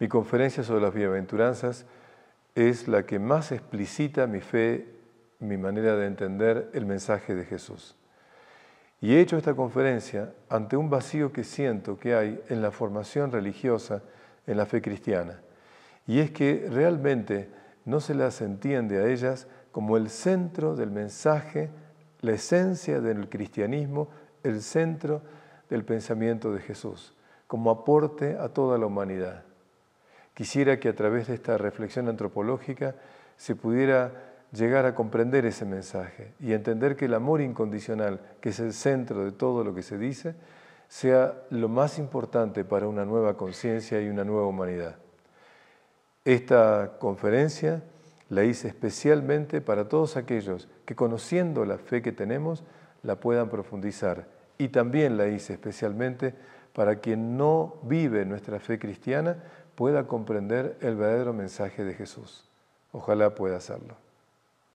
Mi conferencia sobre las bienaventuranzas es la que más explicita mi fe, mi manera de entender el mensaje de Jesús. Y he hecho esta conferencia ante un vacío que siento que hay en la formación religiosa, en la fe cristiana. Y es que realmente no se las entiende a ellas como el centro del mensaje, la esencia del cristianismo, el centro del pensamiento de Jesús, como aporte a toda la humanidad. Quisiera que a través de esta reflexión antropológica se pudiera llegar a comprender ese mensaje y entender que el amor incondicional, que es el centro de todo lo que se dice, sea lo más importante para una nueva conciencia y una nueva humanidad. Esta conferencia la hice especialmente para todos aquellos que conociendo la fe que tenemos la puedan profundizar y también la hice especialmente para quien no vive nuestra fe cristiana pueda comprender el verdadero mensaje de Jesús. Ojalá pueda hacerlo.